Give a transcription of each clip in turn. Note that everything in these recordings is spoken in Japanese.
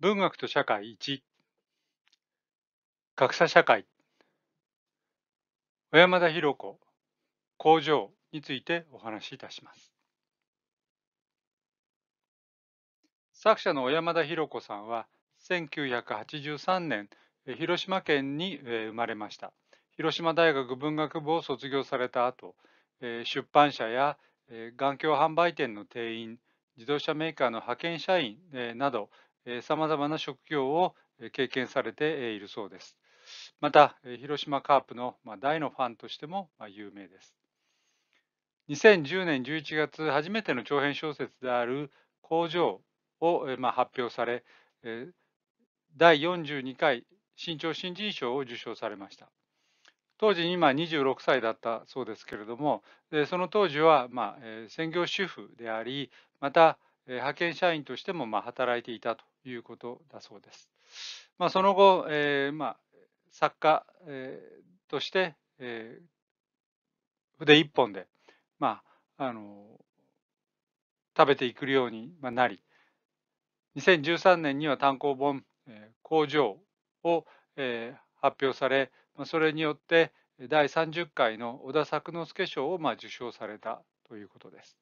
文学と社会1格差社会小山田博子工場についてお話しいたします作者の小山田博子さんは1983年広島県に生まれました広島大学文学部を卒業された後出版社や眼鏡販売店の店員自動車メーカーの派遣社員などさまざまな職業を経験されているそうです。また、広島カープの大のファンとしても有名です。2010年11月、初めての長編小説である「工場」を発表され、第42回新潮新人賞を受賞されました。当時今26歳だったそうですけれども、その当時はまあ専業主婦であり、また派遣社員としてもまあ働いていたということだそうです。まあ、その後、えー、まあ作家、えー、として、えー、筆一本で、まあ、あの食べていくようになり2013年には単行本「工場」を、え発表されそれによって第30回の小田作之助賞をまあ受賞されたということです。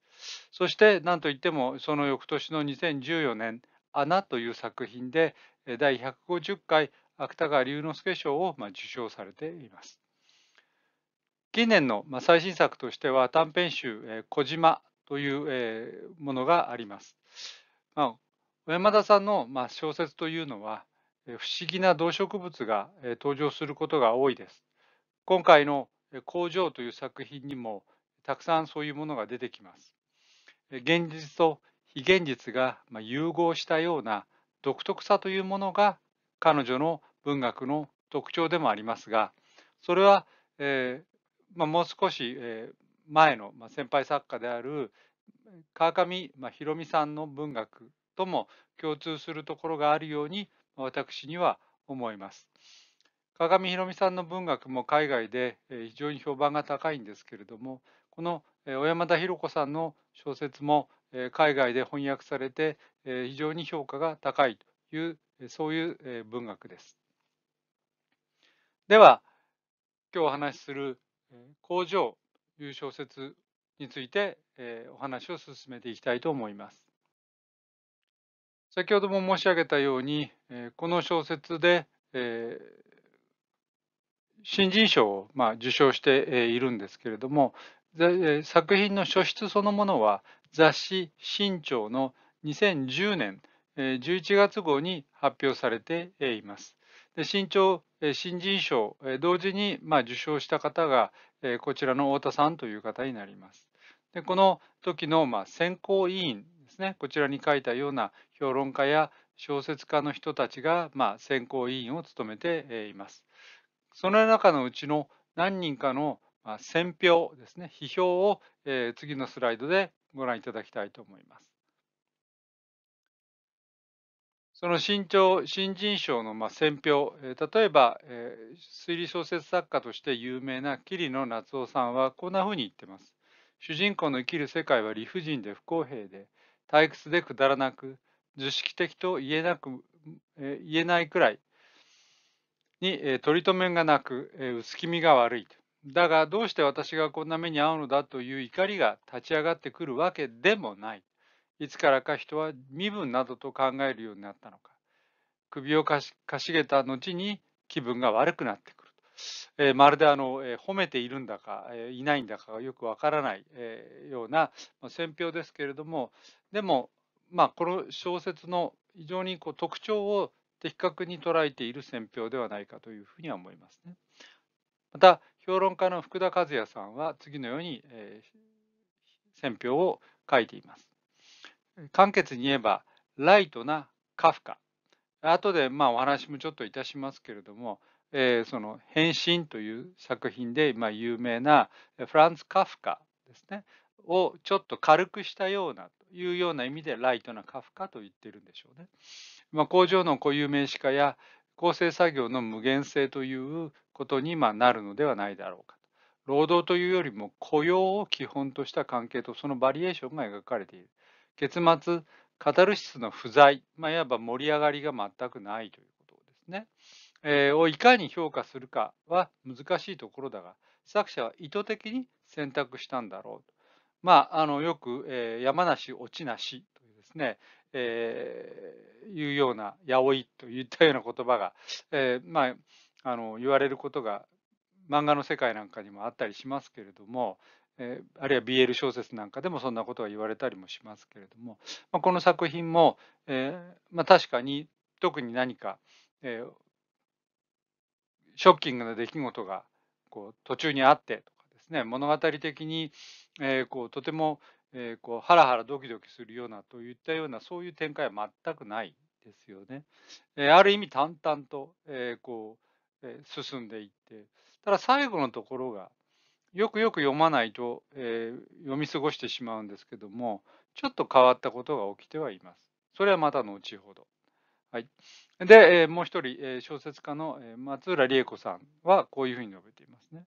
そして何といってもその翌年の2014年「アナ」という作品で第150回芥川龍之介賞を受賞されています。近年の最新作としては短編集「小島」というものがあります。まあ、小山田さんの小説というのは不思議な動植物が登場することが多いです。今回の「工場」という作品にもたくさんそういうものが出てきます。現実と非現実が融合したような独特さというものが彼女の文学の特徴でもありますがそれは、えー、まあ、もう少し、え前の、まあ、先輩作家である川上、まあ、ひろさんの文学とも共通するところがあるように私には思います。川上ひ美さんの文学も海外で非常に評判が高いんですけれどもこの小山田博子さんの小説も海外で翻訳されて非常に評価が高いというそういう文学です。では今日お話しする「工場」という小説についてお話を進めていきたいと思います。先ほども申し上げたようにこの小説で新人賞をま受賞しているんですけれども作品の書出そのものは雑誌「新潮」の2010年11月号に発表されています。新潮新人賞同時に受賞した方がこちらの太田さんという方になります。でこの時の選考委員ですねこちらに書いたような評論家や小説家の人たちが選考委員を務めています。その中のうちの何人かのあ、選評ですね、批評を、えー、次のスライドでご覧いただきたいと思います。その新潮新人賞のまあ選評、えー、例えば、えー、推理小説作家として有名な桐野夏夫さんはこんなふうに言ってます。主人公の生きる世界は理不尽で不公平で、退屈でくだらなく、図式的と言えなく、えー、言えないくらいに、えー、取り留めがなく、えー、薄気味が悪いと。だがどうして私がこんな目に遭うのだという怒りが立ち上がってくるわけでもない。いつからか人は身分などと考えるようになったのか。首をかしげた後に気分が悪くなってくる。えー、まるであの、えー、褒めているんだか、えー、いないんだかがよくわからない、えー、ような、まあ、選評ですけれどもでも、まあ、この小説の非常にこう特徴を的確に捉えている選評ではないかというふうには思いますね。また評論家の福田和也さんは次のように、えー、選評を書いています。簡潔に言えば、ライトなカフカ。後でまあお話もちょっといたしますけれども、えー、その「変身」という作品で、まあ、有名なフランス・カフカですねをちょっと軽くしたようなというような意味でライトなカフカと言ってるんでしょうね。まあ、工場の固有名詞化や構成作業の無限性ということにまなるのではないだろうか労働というよりも雇用を基本とした関係とそのバリエーションが描かれている。結末、カタルシスの不在、まあ、いわば盛り上がりが全くないということですね、えー、をいかに評価するかは難しいところだが、作者は意図的に選択したんだろうと。まあ、あのよく、えー、山梨落ちなしというですね、えー、いうような、やおいといったような言葉が、えーまあ、あの言われることが漫画の世界なんかにもあったりしますけれども、えー、あるいは BL 小説なんかでもそんなことが言われたりもしますけれども、まあ、この作品も、えー、まあ、確かに特に何か、えー、ショッキングな出来事がこう途中にあってとかですね物語的に、えこうとても、えこうハラハラドキドキするようなといったようなそういう展開は全くないですよね。えある意味淡々と、えこうえー、進んでいって、ただ最後のところが、よくよく読まないと、えー、読み過ごしてしまうんですけども、ちょっと変わったことが起きてはいます。それはまた後ほど。はい、で、えー、もう一人、小説家の、松浦理恵子さんはこういうふうに述べていますね。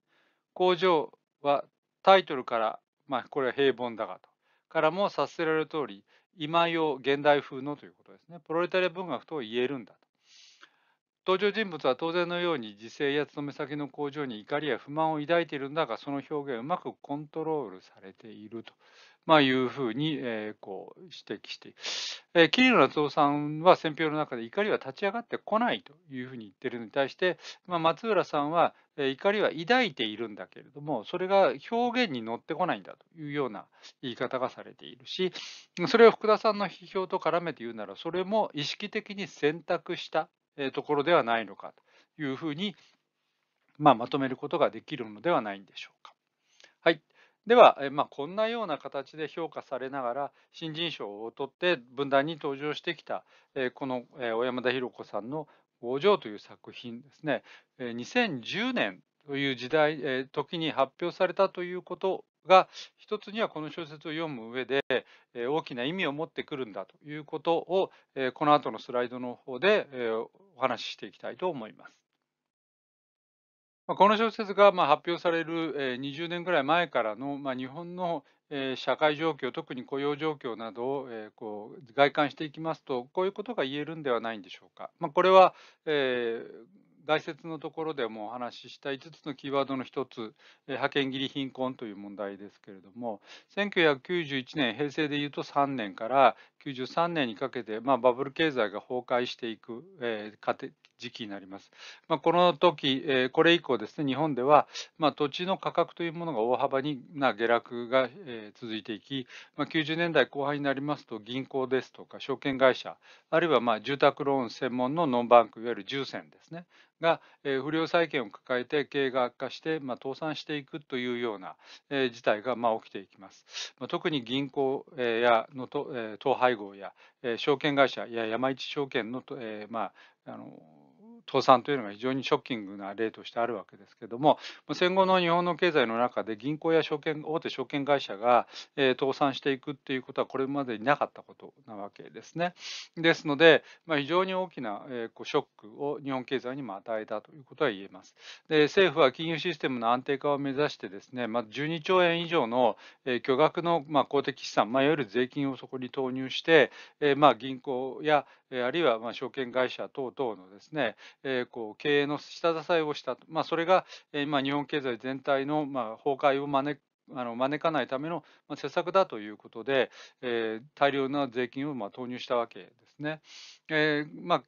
工場はタイトルから、まあ、これは平凡だがと、からも察せられる通り、今用現代風のということですね。プロレタリア文学と言えるんだと。登場人物は当然のように時勢や勤め先の工場に怒りや不満を抱いているんだがその表現をうまくコントロールされていると、まあ、いうふうに、えー、こう指摘している、え桐野夏夫さんは選評の中で怒りは立ち上がってこないというふうに言っているのに対して、まあ、松浦さんは、え怒りは抱いているんだけれどもそれが表現に乗ってこないんだというような言い方がされているしそれを福田さんの批評と絡めて言うならそれも意識的に選択したところではないのかというふうに、まあ、まとめることができるのではないんでしょうか。はい、では、まあ、こんなような形で評価されながら新人賞を取って文壇に登場してきたこの小山田博子さんの「五条」という作品ですね2010年という時代、え時に発表されたということが一つにはこの小説を読む上で大きな意味を持ってくるんだということをこの後のスライドの方でお話ししていきたいと思います。この小説が発表される20年ぐらい前からの日本の社会状況特に雇用状況などをこう外観していきますとこういうことが言えるんではないんでしょうか。これは概説のところでもお話しした5つのキーワードの1つ、えー、派遣切り貧困という問題ですけれども、1991年、平成でいうと3年から93年にかけて、まあ、バブル経済が崩壊していく、えー、過程時期になります。まあ、この時、えこれ以降ですね、日本では、まあ、土地の価格というものが大幅にな下落が、え続いていき、まあ、90年代後半になりますと、銀行ですとか証券会社、あるいはまあ住宅ローン専門のノンバンク、いわゆる住銭ですね、が、え不良債権を抱えて経営が悪化して、まあ、倒産していくというような、え事態が、まあ、起きていきます。まあ、特に銀行、えやのと、え統廃合や、え証券会社や山一証券のと、えーまあ、あの倒産というのが非常にショッキングな例としてあるわけですけれども、戦後の日本の経済の中で銀行や証券大手証券会社が、え倒産していくっていうことはこれまでになかったことなわけですね。ですので、まあ、非常に大きな、えショックを日本経済にも与えたということは言えます。で政府は金融システムの安定化を目指してですね、まあ、12兆円以上の、え巨額の、まあ、公的資産、まあ、いわゆる税金をそこに投入して、えまあ、銀行やあるいはまあ証券会社等々のですねえー、こう経営の下支えをしたと、まあ、それが、えーま日本経済全体の、まあ、崩壊を招くあの招かないための施策だということで、えー、大量な税金をまあ投入したわけですね。えーまあ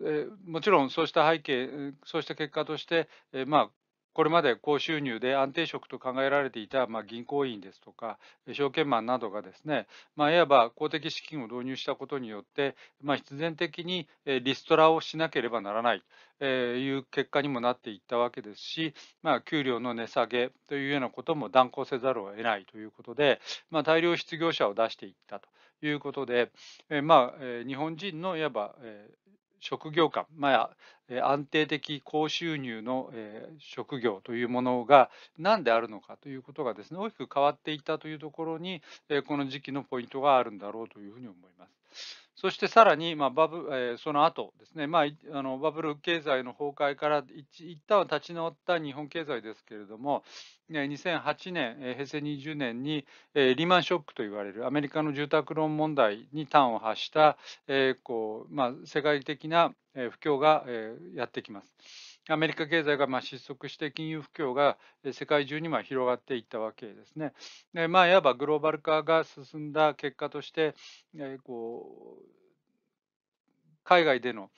えー、もちろんそうした背景、そうした結果として、えーまあ、これまで高収入で安定職と考えられていた、まあ、銀行員ですとか、証券マンなどがですね、まあ、いわば公的資金を導入したことによって、まあ、必然的にリストラをしなければならない。えー、いう結果にもなっていったわけですし、まあ、給料の値下げというようなことも断行せざるを得ないということで、まあ、大量失業者を出していったということで、えまあえ日本人のいわば、え職業観、まあ、安定的高収入の職業というものが何であるのかということがですね大きく変わっていったというところにこの時期のポイントがあるんだろうというふうに思います。そしてさらに、まあバブえー、その後ですね、まあ、あのバブル経済の崩壊から一一旦は立ち直った日本経済ですけれども、2008年、平成20年に、えー、リーマンショックと言われるアメリカの住宅ローン問題に端を発した、えーこうまあ、世界的な不況が、えー、やってきます。アメリカ経済がまあ失速して金融不況が世界中にまあ広がっていったわけですね。でまあ、いわばグローバル化が進んだ結果として、えー、こう海外での、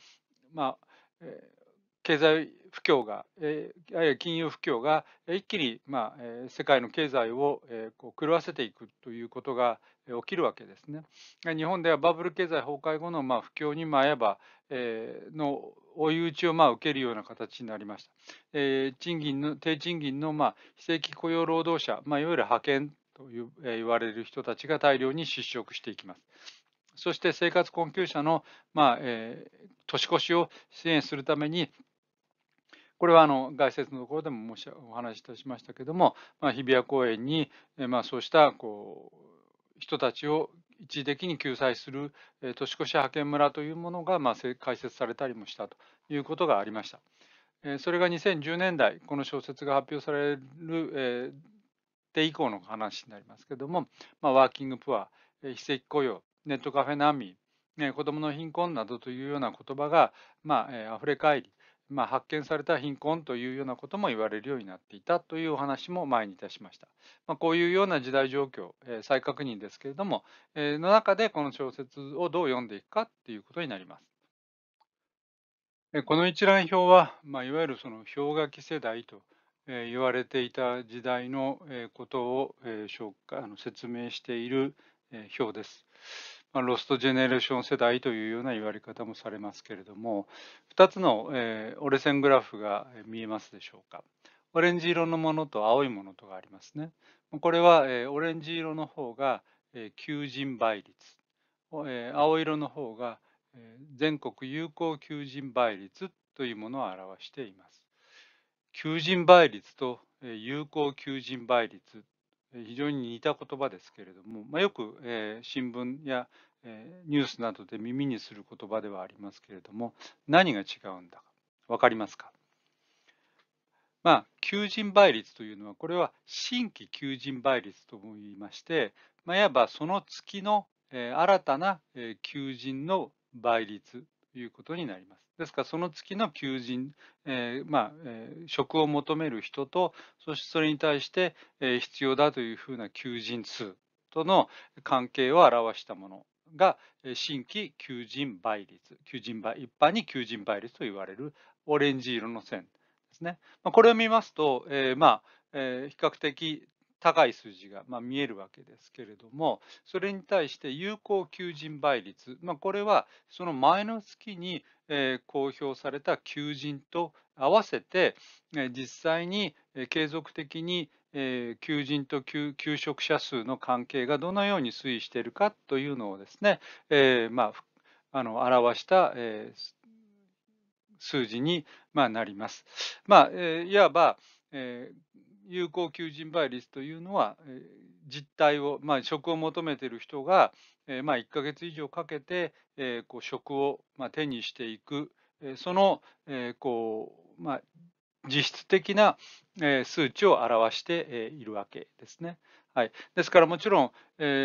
まあえー、経済不況が、えー、ある金融不況が一気に、まあえー、世界の経済を、えー、こう狂わせていくということが起きるわけですね。日本ではバブル経済崩壊後の、まあ、不況にまあえば、えー、の追い打ちをまあ受けるような形になりました。えー、賃金の低賃金の、まあ、非正規雇用労働者、まあ、いわゆる派遣という、えー、言われる人たちが大量に失職していきます。そして生活困窮者の、まあえー、年越しを支援するためにこれはあの外説のところでも申しお話しいたしましたけども、まあ、日比谷公園に、まあ、そうしたこう人たちを一時的に救済する年越し派遣村というものが、まあ、開設されたりもしたということがありました。それが2010年代、この小説が発表されるで以降の話になりますけども、まあ、ワーキングプア、非正規雇用、ネットカフェ難民、子どもの貧困などというような言葉が、まあ、溢れ返り、まあ、発見された貧困というようなことも言われるようになっていたというお話も前にいたしました。まあ、こういうような時代状況、えー、再確認ですけれども、えー、の中でこの小説をどう読んでいくかっていうことになります。えこの一覧表は、まあ、いわゆるその氷河期世代と、えー、言われていた時代の、えことを、えー、紹介あの説明している、え表です。まあ、ロストジェネレーション世代というような言われ方もされますけれども2つの、えー、折れ線グラフが見えますでしょうかオレンジ色のものと青いものとがありますねこれは、えー、オレンジ色の方が、えー、求人倍率、えー、青色の方が、えー、全国有効求人倍率というものを表しています求人倍率と有効求人倍率非常に似た言葉ですけれども、まあ、よく、えー、新聞や、えー、ニュースなどで耳にする言葉ではありますけれども何が違うんだか分かりますかまあ、求人倍率というのはこれは新規求人倍率とも言いまして、まあ、いわばその月の、えー、新たな、えー、求人の倍率ということになります。ですからその月の求人、えー、まあ、えー、職を求める人とそしてそれに対して、えー、必要だというふうな求人数との関係を表したものが新規求人倍率求人倍一般に求人倍率と言われるオレンジ色の線ですね。これを見ますと、えー、まあ、えー、比較的高い数字が、まあ、見えるわけですけれども、それに対して有効求人倍率、まあ、これはその前の月に、えー、公表された求人と合わせて、えー、実際に継続的に、えー、求人と求求職者数の関係がどのように推移しているかというのをですね、えーまあ、あの表した、えー、数字に、まあ、なります。まあえー、いわば、えー有効求人倍率というのは、実態を、まあ、職を求めている人が、まあ、1か月以上かけて、こう職を、まあ、手にしていく、その、こうまあ、実質的な数値を表しているわけですね。はい、ですからもちろん、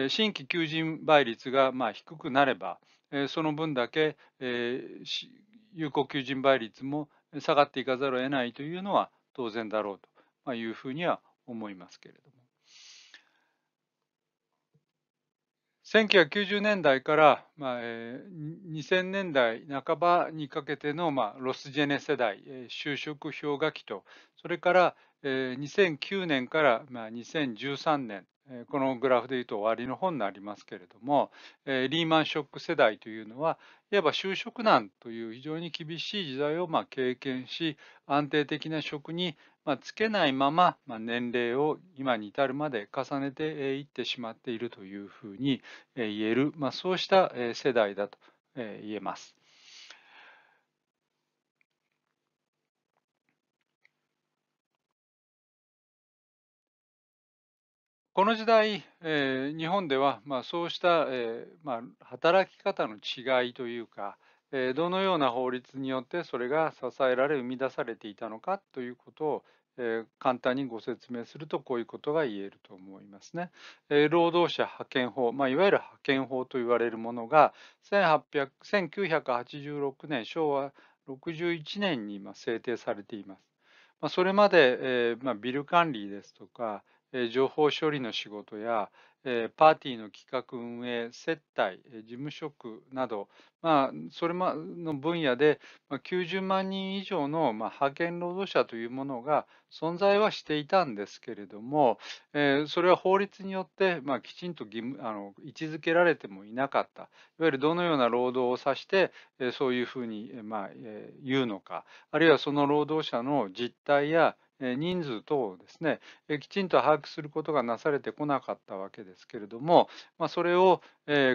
新規求人倍率がまあ低くなれば、その分だけ有効求人倍率も下がっていかざるを得ないというのは当然だろうと。まあ、いうふうには思いますけれども。1990年代から、まあえー、2000年代半ばにかけての、まあ、ロスジェネ世代、えー、就職氷河期とそれから、えー、2009年から、まあ、2013年このグラフでいうと終わりの本になりますけれども、リーマンショック世代というのは、いわば就職難という非常に厳しい時代をま経験し、安定的な職にまつけないまま、ま年齢を今に至るまで重ねていってしまっているというふうに言える、まそうした世代だと言えます。この時代、えー、日本では、まあ、そうした、えー、まあ、働き方の違いというか、えー、どのような法律によってそれが支えられ生み出されていたのかということを、え簡単にご説明するとこういうことが言えると思いますね。え労働者派遣法、まあ、いわゆる派遣法と言われるものが1 9 8 6年昭和61年に制定されています。まあ、それまで、えまあ、ビル管理ですとか情報処理の仕事やパーティーの企画運営、接待、事務職など、まあ、それの分野で90万人以上の派遣労働者というものが存在はしていたんですけれども、それは法律によってきちんと義務あの位置づけられてもいなかった、いわゆるどのような労働を指して、そういうふうに言うのか、あるいはその労働者の実態や人数等をですね、きちんと把握することがなされてこなかったわけですけれども、まあ、それを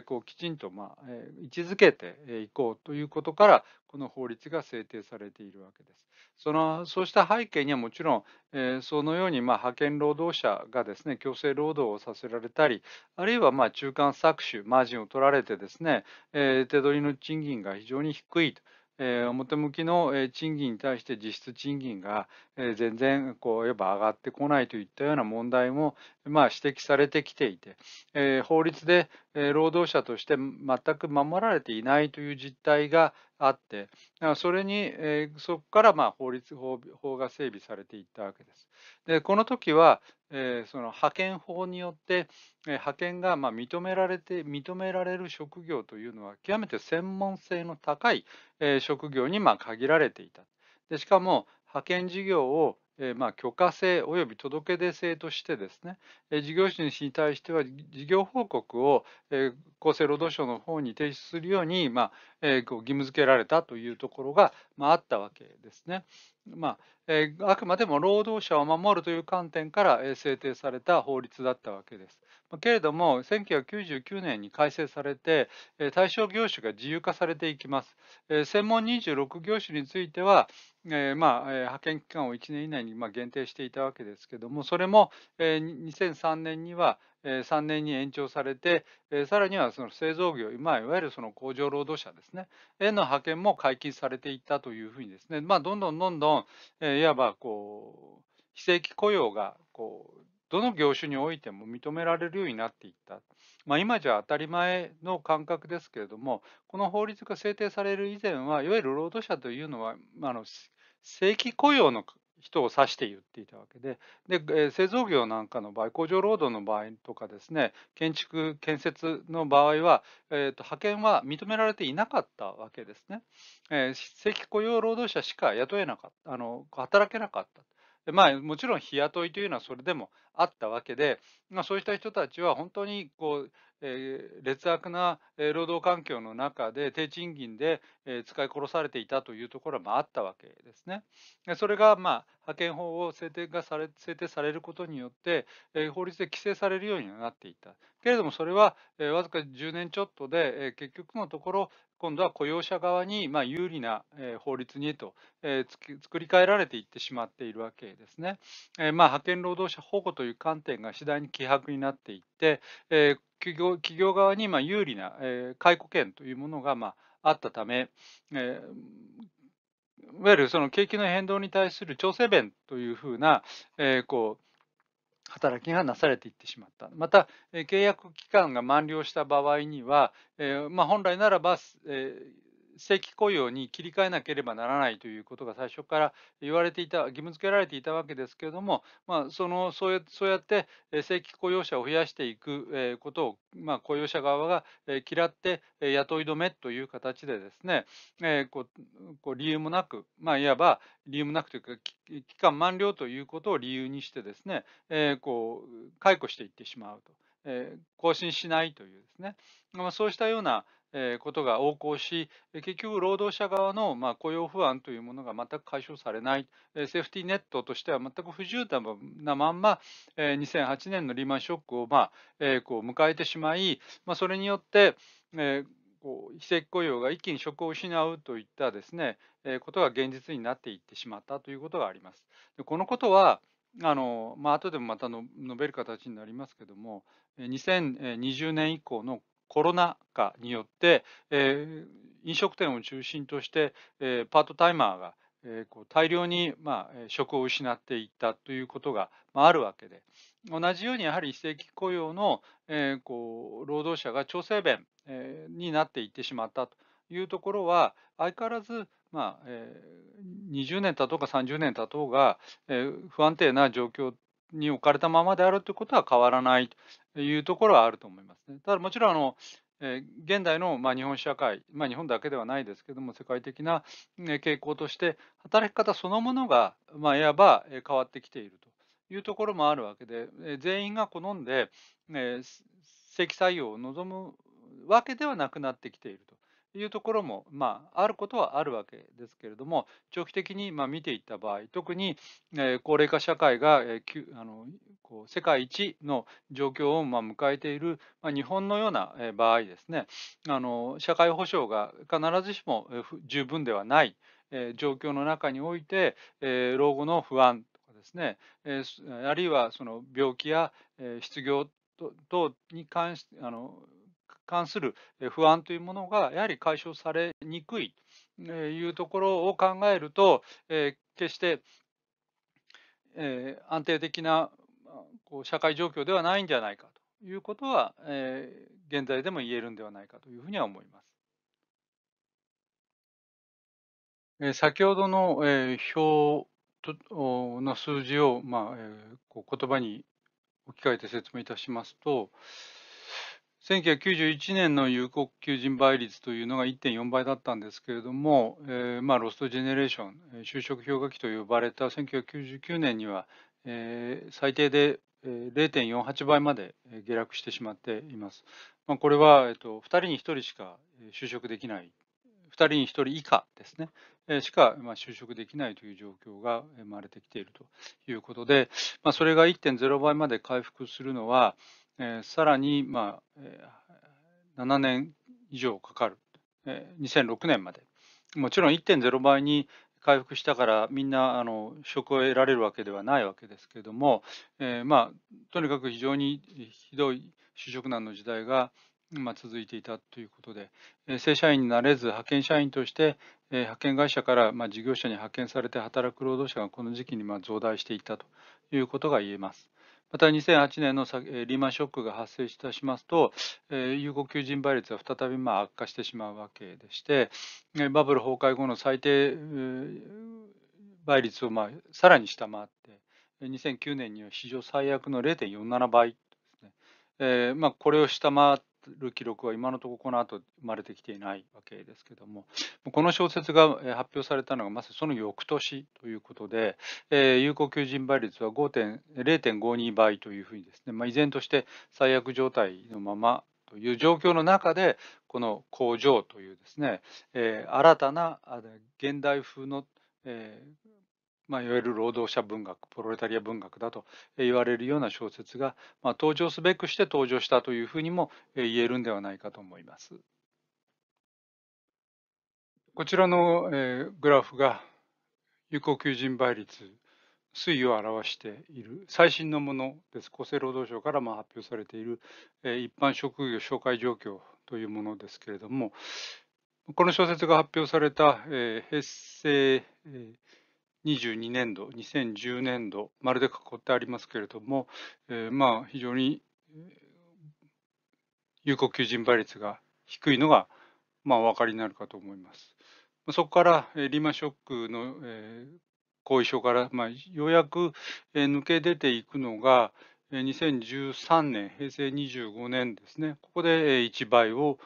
こうきちんとまあ位置づけていこうということから、この法律が制定されているわけです。そのそうした背景にはもちろん、えそのようにま派遣労働者がですね強制労働をさせられたり、あるいはま中間搾取、マージンを取られてですね、え手取りの賃金が非常に低いと。え表向きの賃金に対して実質賃金が全然こうやっぱ上がってこないといったような問題も、まあ、指摘されてきていて、えー、法律で労働者として全く守られていないという実態があって、それに、えー、そこからまあ法律法、法が整備されていったわけです。でこの時は、えー、その派遣法によって、え派遣がまあ認められて認められる職業というのは極めて専門性の高い、え職業にまあ限られていた。でしかも派遣事業をまあ、許可制及び届け出制としてですね、事業主に対しては事業報告を厚生労働省の方に提出するように、まえー、こう義務付けられたというところが、まあ、あったわけですね。まあえー、あくまでも労働者を守るという観点から、えー、制定された法律だったわけです。けれども、1999年に改正されて、えー、対象業種が自由化されていきます。えー、専門26業種については、えーまあ、派遣期間を1年以内に、まあ、限定していたわけですけれども、それも、えー、2003年には、3年に延長されて、さらにはその製造業、今いわゆるその工場労働者ですね、への派遣も解禁されていったというふうにですね、まあ、どんどんどんどん、いわばこう非正規雇用がこうどの業種においても認められるようになっていった、まあ、今じゃ当たり前の感覚ですけれども、この法律が制定される以前は、いわゆる労働者というのは、まあの正規雇用の人を指して言っていたわけでで製造業なんかの場合工場労働の場合とかですね建築建設の場合は、えーと、派遣は認められていなかったわけですね、えー、正規雇用労働者しか雇えなかったあの働けなかったまあ、もちろん日雇いというのはそれでもあったわけで、まあ、そうした人たちは本当にこう、えー、劣悪な労働環境の中で低賃金で、使い殺されていたというところもあったわけですね。それが、まあ、派遣法を制定がされ制定されることによって、えー、法律で規制されるようになっていた。けれどもそれは、えー、わずか10年ちょっとで、えー、結局のところ、今度は雇用者側にま有利な法律にと作り変えられていってしまっているわけですね。まあ、派遣労働者保護という観点が次第に希薄になっていって、企業企業側にま有利な解雇権というものがまあったため、いわゆるその景気の変動に対する調整弁というふうな、えー、こう働きがなされていってしまった。また、契約期間が満了した場合には、えまあ、本来ならば、正規雇用に切り替えなければならないということが最初から言われていた、義務付けられていたわけですけれども、まあ、そのそうやって正規雇用者を増やしていくことを、まあ、雇用者側が嫌って雇い止めという形でですね、えー、こうこう理由もなく、まあ、いわば理由もなくというか、期間満了ということを理由にしてですね、えー、こう解雇していってしまうと。えー、更新しないというですね、まあ、そうしたようなえことが横行し、結局、労働者側のま雇用不安というものが全く解消されない、セーフティーネットとしては全く不自由なまんま、2008年のリーマンショックをまえこう迎えてしまい、まそれによって、えこう非正規雇用が一気に職を失うといったですね、えことが現実になっていってしまったということがあります。でこのことはあのまあ後でもまた述べる形になりますけども、2020年以降のコロナ禍によって、えー、飲食店を中心として、えー、パートタイマーが、えー、こう大量に、まあ、職を失っていったということが、まあ、あるわけで同じようにやはり非正規雇用の、えー、こう労働者が調整弁、えー、になっていってしまったというところは相変わらずまあえー、20年経とうか30年経とうが、えー、不安定な状況に置かれたままであるということは変わらないいうところはあると思いますね。ただもちろんあのえ現代の、ま日本社会、ま日本だけではないですけども、世界的な、傾向として、働き方そのものが、まいわば変わってきているというところもあるわけで、え全員が好んで、え正規採用を望むわけではなくなってきていると。いうところも、まあ、あることはあるわけですけれども、長期的にまあ見ていった場合、特に、えー、高齢化社会が、えー、あのこう世界一の状況をまあ迎えている、まあ、日本のような場合ですね、あの社会保障が必ずしも十分ではない、えー、状況の中において、えー、老後の不安とかですね、えー、あるいはその病気や、えー、失業等に関して、あの関する不安というものがやはり解消されにくいというところを考えると、え決して、え安定的なこう社会状況ではないんじゃないかということは、え現在でも言えるんではないかというふうには思います。先ほどの、え表の数字を、ま言葉に置き換えて説明いたしますと、1991年の有効求人倍率というのが1.4倍だったんですけれども、えーまあ、ロストジェネレーション、就職氷河期と呼ばれた1999年には、えー、最低で0.48倍まで下落してしまっています。まあ、これは、えと、2人に1人しか就職できない、2人に1人以下ですね、えしか、まあ、就職できないという状況が生まれてきているということで、まあ、それが1.0倍まで回復するのは、えー、さらに、まあえー、7年以上かかる、えー、2006年まで、もちろん1.0倍に回復したからみんなあの職を得られるわけではないわけですけれども、えー、まあ、とにかく非常にひどい就職難の時代が、まあ、続いていたということで、えー、正社員になれず派遣社員として、えー、派遣会社から、まあ、事業者に派遣されて働く労働者がこの時期に、まあ、増大していったということが言えます。また2008年のリーマンショックが発生いたしますと、有効求人倍率は再びまあ悪化してしまうわけでして、バブル崩壊後の最低倍率をまあさらに下回って、2009年には史上最悪の0.47倍ですね。まあ、これを下回っる記録は今のところこの後生まれてきていないわけですけどもこの小説が発表されたのがまさにその翌年ということで、えー、有効求人倍率は0.52倍というふうにですね、まあ、依然として最悪状態のままという状況の中でこの工場というですね、えー、新たな現代風の、えー、まあ、いわゆる労働者文学プロレタリア文学だと言われるような小説が、まあ、登場すべくして登場したというふうにも言えるんではないかと思います。こちらのグラフが有効求人倍率推移を表している最新のものです。厚生労働省からま発表されている一般職業紹介状況というものですけれどもこの小説が発表された平成22年度、2010年度、まるで囲ってありますけれども、えー、まあ非常に有効求人倍率が低いのが、まあ、お分かりになるかと思います。そこからリーマンショックの、後遺症から、まあ、ようやく、抜け出ていくのが、2013年、平成25年ですね、ここで1倍を、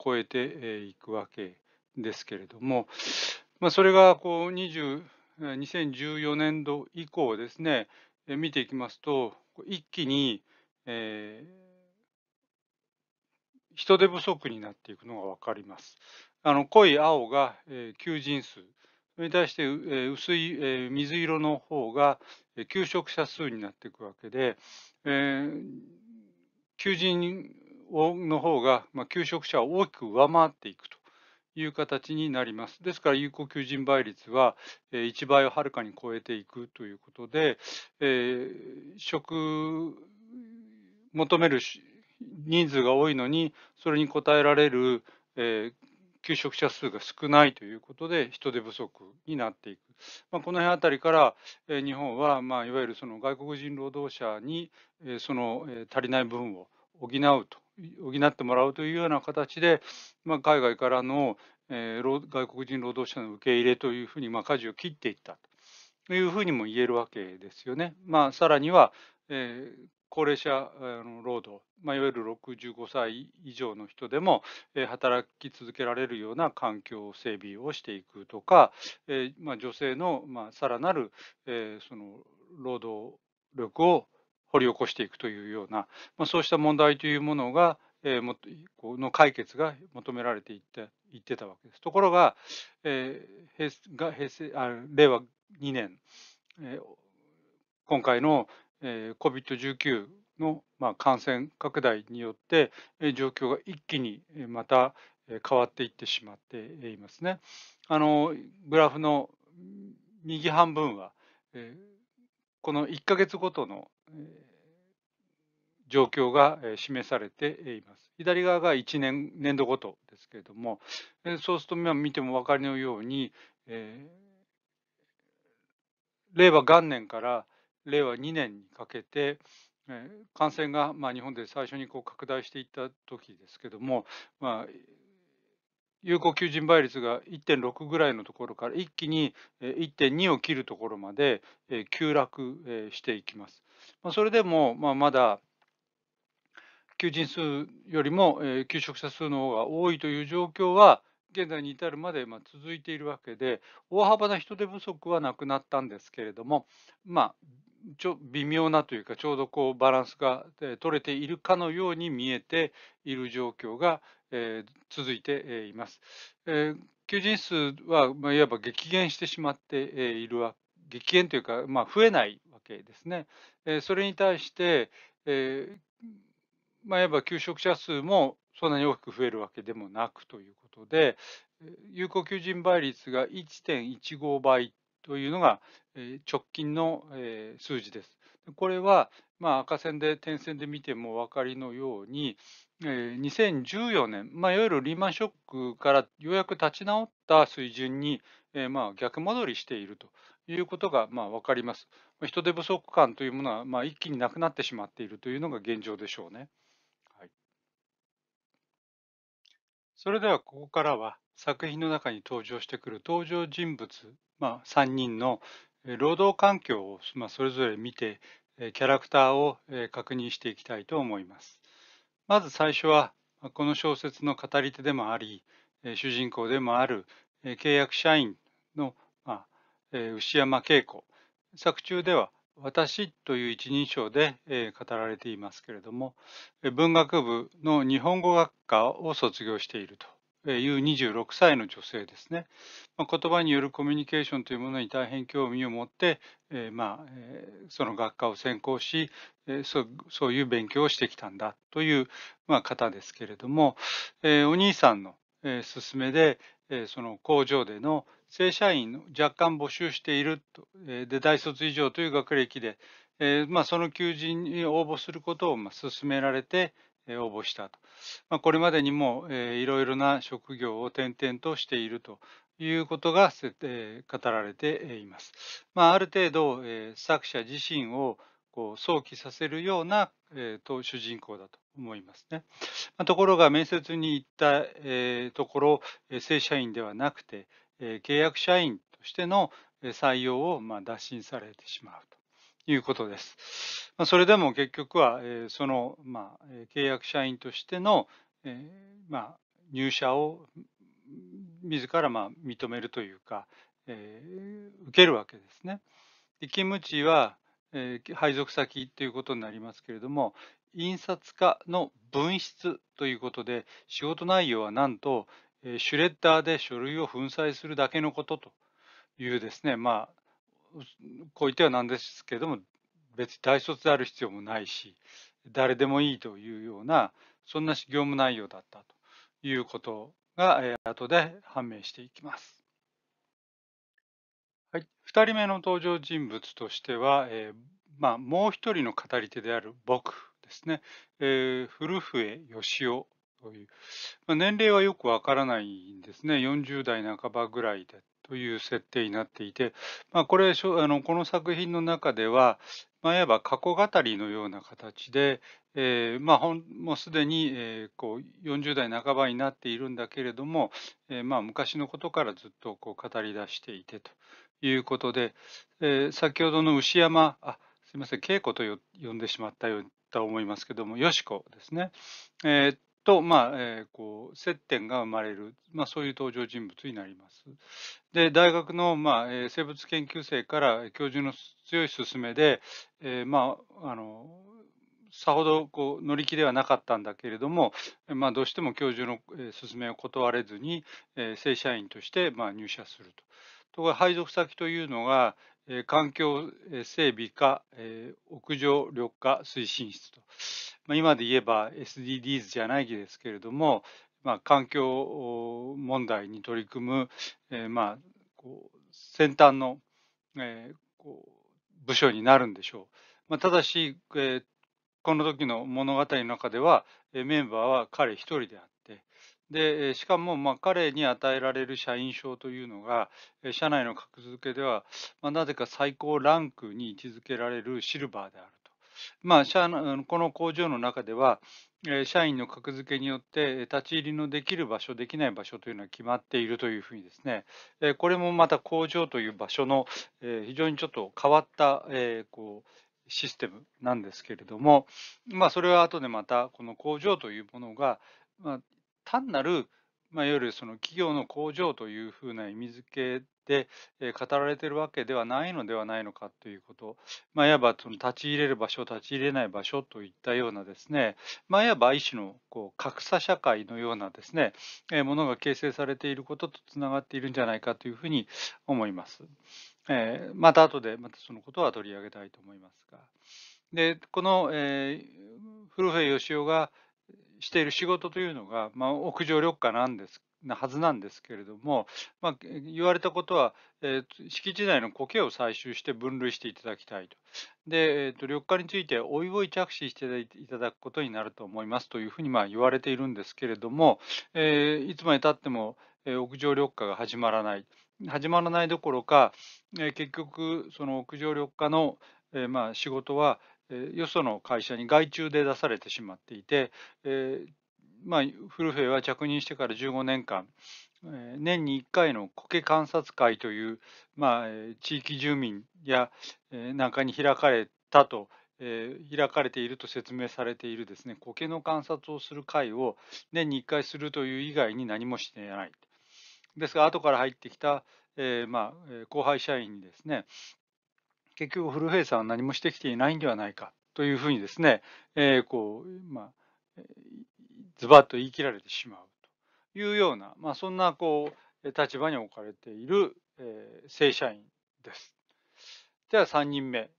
超えていくわけですけれども、まあ、それがこう20 2014年度以降ですね、見ていきますと、一気に、えー、人手不足になっていくのが分かります。あの濃い青が、えー、求人数、それに対して、えー、薄い、えー、水色の方が、えー、求職者数になっていくわけで、えー、求人の方が、まあ、求職者を大きく上回っていくという形になります。ですから有効求人倍率は1倍をはるかに超えていくということで、えー、職求める人数が多いのにそれに応えられる、えー、求職者数が少ないということで人手不足になっていく、まあ、この辺あたりから、えー、日本は、まあ、いわゆるその外国人労働者に、えー、その、えー、足りない部分を補うと補ってもらうというような形で、まあ、海外からの、えー、外国人労働者の受け入れというふうに、まあ、舵を切っていったというふうにも言えるわけですよね。まあ、さらには、えー、高齢者労働、まあ、いわゆる65歳以上の人でも、えー、働き続けられるような環境整備をしていくとか、えーまあ、女性の、まあ、さらなる、えー、その労働力を掘り起こしていくというような、まあ、そうした問題というものが、えー、もの解決が求められていっていってたわけです。ところが、えー、平平成あ令和2年、えー、今回の、えー、COVID-19 の、まあ、感染拡大によって、えー、状況が一気にまた変わっていってしまっていますね。あのグラフの右半分は、えー、この1ヶ月ごとの状況が示されています。左側が1年年度ごとですけれども、そうすると今見てもお分かりのように、えー、令和元年から令和2年にかけて、え感染がまあ日本で最初にこう拡大していった時ですけども、まあ、有効求人倍率が1.6ぐらいのところから一気に1.2を切るところまで急落していきます。それでもまだ求人数よりも求職者数の方が多いという状況は現在に至るまで続いているわけで大幅な人手不足はなくなったんですけれども、まあ、ちょ微妙なというかちょうどこうバランスが取れているかのように見えている状況が続いています。求人数は、いわば激減してしまっているわ激減というか、まあ、増えないわけですね。それに対して、えまあ、いわば求職者数もそんなに大きく増えるわけでもなくということで、有効求人倍率が1.15倍というのが直近の数字です。これは、まあ、赤線で点線で見てもお分かりのように、えー、2014年、まあ、いわゆるリーマンショックからようやく立ち直った水準に、えー、まあ逆戻りしているということがまあ分かります。人手不足感というものはまあ一気になくなってしまっているというのが現状でしょうね。はい、それではここからは作品の中に登場してくる登場人物、まあ、3人の労働環境をまあそれぞれ見てキャラクターを確認していきたいと思います。まず最初はこの小説の語り手でもあり主人公でもある契約社員の牛山恵子作中では「私」という一人称で語られていますけれども文学部の日本語学科を卒業しているという26歳の女性ですね言葉によるコミュニケーションというものに大変興味を持って、まその学科を専攻しえそうそういう勉強をしてきたんだという、まあ、方ですけれども、えお兄さんの、え勧めで、えその工場での正社員を若干募集していると、えで大卒以上という学歴で、えまあ、その求人に応募することを、ま勧められて、応募したと。まあ、これまでにも、えー、いろいろな職業を転々としているということが、えー、語られています。まあ、ある程度、えー、作者自身をこ想起させるような、えー、と主人公だと思いますね。まあ、ところが面接に行った、えー、ところ、正社員ではなくて、えー、契約社員としての採用を、まあ、打診されてしまうということです。まあ、それでも結局は、えー、その、まあ、契約社員としての、えーまあ、入社を自らまあ認めるというか、えー、受けるわけですね。勤務地はえ配属先ということになりますけれども、印刷化の分室ということで、仕事内容はなんと、えシュレッダーで書類を粉砕するだけのことというですね、まあ、こう言ってはなんですけれども、別に大卒である必要もないし、誰でもいいというような、そんな業務内容だったということが、え後で判明していきます。はい、2人目の登場人物としては、えー、まあ、もう一人の語り手である僕ですね、えー、古笛義雄という、まあ、年齢はよくわからないんですね40代半ばぐらいでという設定になっていて、まあ、これあのこの作品の中では、まあ、いわば過去語りのような形で、えーまあ、ほんもうすでに、えー、こう40代半ばになっているんだけれども、えーまあ、昔のことからずっとこう語り出していてということで、えー、先ほどの牛山、あすみません、恵子と呼んでしまったようと思いますけども、よしこですね。えー、と、まあえー、こう接点が生まれる、まあ、そういう登場人物になります。で大学の、まあえー、生物研究生から教授の強い勧めで、えー、まあ、あのさほどこう乗り気ではなかったんだけれども、まあ、どうしても教授の勧めを断れずに、え正社員として、ま入社すると。ところ配属先というのが、えー、環境整備課、えー、屋上緑化推進室と、まあ、今で言えば SDGs じゃないですけれども、まあ、環境問題に取り組む、えー、まあ、こう先端の、えー、こう部署になるんでしょう。まあ、ただし、えー、この時の物語の中では、メンバーは彼一人であって、でしかもまあ彼に与えられる社員証というのが社内の格付けでは、まなぜか最高ランクに位置づけられるシルバーであると、まあ、社この工場の中では社員の格付けによって立ち入りのできる場所できない場所というのは決まっているというふうにですねこれもまた工場という場所の非常にちょっと変わったこうシステムなんですけれども、まあ、それは後でまたこの工場というものが、まあ、単なる、まあ、いわゆるその企業の工場というふうな意味付けで、え語られているわけではないのではないのかということ、まあ、いわばその立ち入れる場所、立ち入れない場所といったようなですね、まあ、いわば一種のこう格差社会のようなですね、えものが形成されていることとつながっているんじゃないかというふうに思います。えー、また後でまたそのことは取り上げたいと思いますが。でこの、えー、古谷義雄がしている仕事というのが、まあ、屋上緑化なんですなはずなんですけれども、まあ、言われたことは、えー、敷地内の苔を採集して分類していただきたいと。で、えーと、緑化についておいおい着手していただくことになると思いますというふうにまあ言われているんですけれども、えー、いつまでたっても、え屋上緑化が始まらない。始まらないどころか、えー、結局、その屋上緑化の、えー、まあ仕事は、よその会社に外注で出されてしまっていて、えまあ、フルフェは着任してから15年間、え年に1回の苔観察会という、まあ、地域住民や、えなんかに開かれたとえー、開かれていると説明されているですね苔の観察をする会を年に1回するという以外に何もしていない。ですが後から入ってきた、えー、まあ、後輩社員にですね結局フルフェイスは何もしてきていないんではないかというふうにですね、えー、こう、まあ、ズバッと言い切られてしまうというような、まあ、そんなこう立場に置かれている、えー、正社員です。では3人目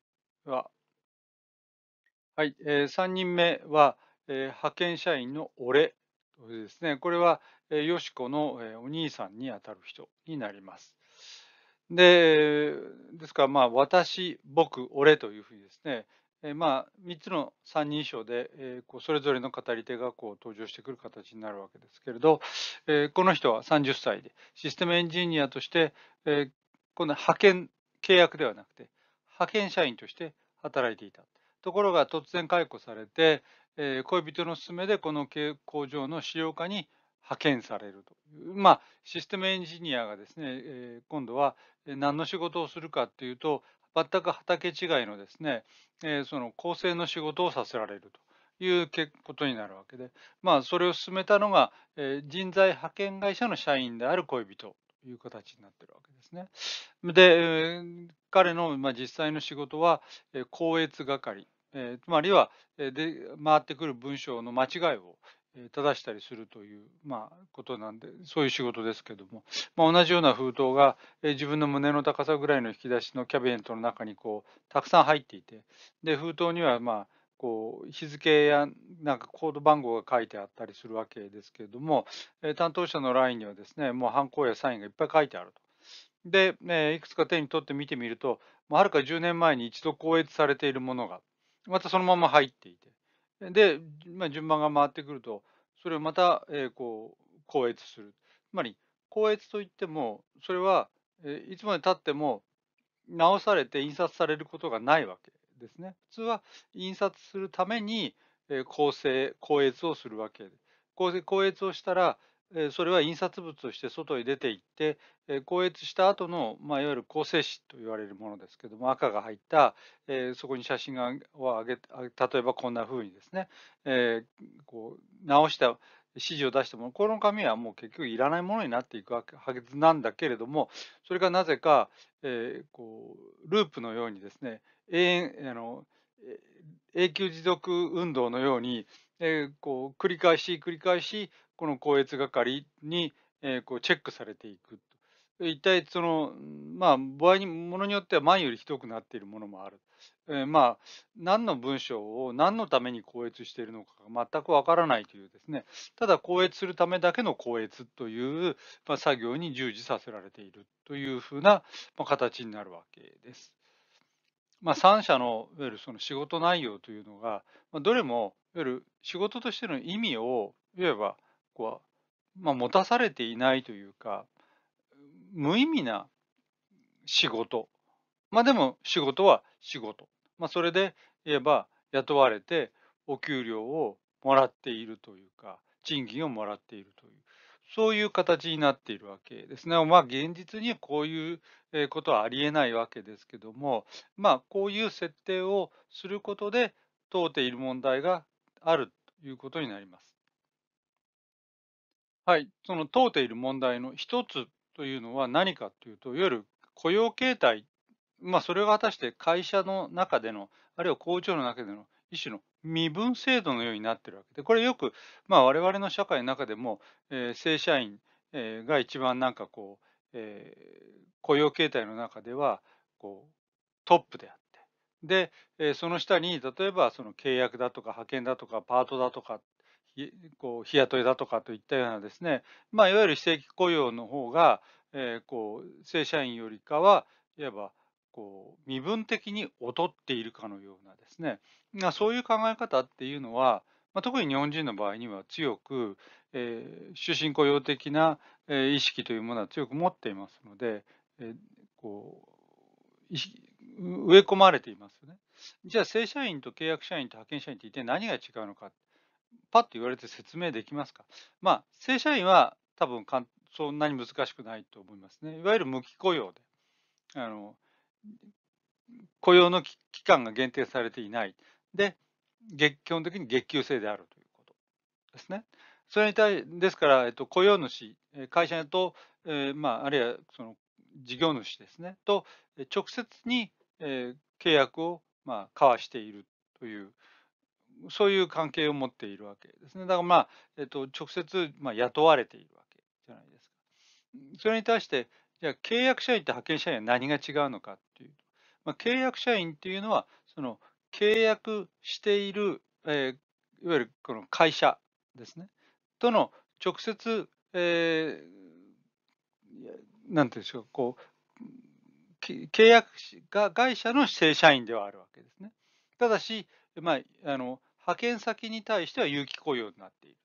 は、はい、えー、3人目は、えー、派遣社員の俺ですね。これは、えー、よしこの、えー、お兄さんにあたる人になります。で、ですから、まあ、私、僕、俺というふうにですね、えまあ、3つの3人称で、えこうそれぞれの語り手がこう登場してくる形になるわけですけれど、えこの人は30歳でシステムエンジニアとして、え今度派遣契約ではなくて派遣社員として働いていたところが突然解雇されて、え恋人の勧めでこの工場の使用化に派遣されるとまあ、システムエンジニアがですね、えー、今度は何の仕事をするかっていうと、全く畑違いのですね、えー、その構成の仕事をさせられるということになるわけで、まあ、それを進めたのが、えー、人材派遣会社の社員である恋人という形になってるわけですね。で、彼の、まあ、実際の仕事は、えー、係、えー、りは、えー、で回ってくる文章の間違いを、正したりするという、まあ、ことなんで、そういう仕事ですけども、まあ、同じような封筒が、え自分の胸の高さぐらいの引き出しのキャビネットの中にこうたくさん入っていて、で封筒には、まあ、こう日付やなんかコード番号が書いてあったりするわけですけれども、え担当者のラインにはですね、もう犯行やサインがいっぱい書いてあると。で、えいくつか手に取って見てみると、はるか10年前に一度校閲されているものが、またそのまま入っていて、で、まあ、順番が回ってくると、それをまた、えー、こう校閲する。つまり、校閲といっても、それは、えいつまでたっても直されて印刷されることがないわけですね。普通は印刷するために、え構成、校閲をするわけで。校閲をしたら、それは印刷物として外へ出ていって校閲した後のまあいわゆる構成紙と言われるものですけども赤が入ったそこに写真を上げ例えばこんな風にですねこう直した指示を出したもの、この紙はもう結局いらないものになっていくわけなんだけれどもそれがなぜか、えー、こうループのようにですね永遠あの永久持続運動のように、えー、こう繰り返し繰り返しこの校閲係に、えー、こうチェックされていく。一体その、まあ、場合に、ものによっては前よりひどくなっているものもある。えー、まあ、何の文章を何のために校閲しているのかが全くわからないというですね、ただ校閲するためだけの校閲という、まあ、作業に従事させられているというふうな、まあ、形になるわけです。まあ、3社のいわゆるその仕事内容というのが、まあ、どれもいわゆる仕事としての意味をいわばは、まあ、持たされていないというか、無意味な仕事。まあでも仕事は仕事。まあそれで言えば雇われてお給料をもらっているというか、賃金をもらっているという、そういう形になっているわけですね。まあ現実にこういうことはありえないわけですけども、まあこういう設定をすることで問うている問題があるということになります。はい、その問うている問題の一つというのは何かというと、いわゆる雇用形態、まあ、それが果たして会社の中での、あるいは工場の中での一種の身分制度のようになっているわけで、これよく、まあ、我々の社会の中でも、えー、正社員、が一番なんかこう、えー、雇用形態の中ではこうトップであって、で、その下に例えばその契約だとか派遣だとかパートだとかっこう日雇いだとかといったようなですね、まあ、いわゆる非正規雇用の方が、えー、こう正社員よりかはいわばこう身分的に劣っているかのようなですね、まあ、そういう考え方っていうのは、まあ、特に日本人の場合には強く、えー、終身雇用的な、え意識というものは強く持っていますので、えー、こう植え込まれていますよね。じゃあ正社員と契約社員と派遣社員って一体何が違うのか。パッと言われて説明できますかまあ、正社員は多分かんそんなに難しくないと思いますね。いわゆる無期雇用で、あの雇用の期間が限定されていない。で、基本的に月給制であるということですね。それに対ですから、えっと、雇用主、会社と、えー、まあ、あるいはその事業主ですね、と直接に、えー、契約を、まあ、交わしているという、そういう関係を持っているわけですね。だからまあ、えっと、直接、まあ、雇われているわけじゃないですか。それに対して、じゃあ契約社員と派遣社員は何が違うのかっていうと、まあ、契約社員っていうのは、その契約している、えー、いわゆるこの会社ですね、との直接、えー、なんていうんでしょう、こう、契約が会社の正社員ではあるわけですね。ただし、まあ、あの派遣先に対しては有期雇用になっている。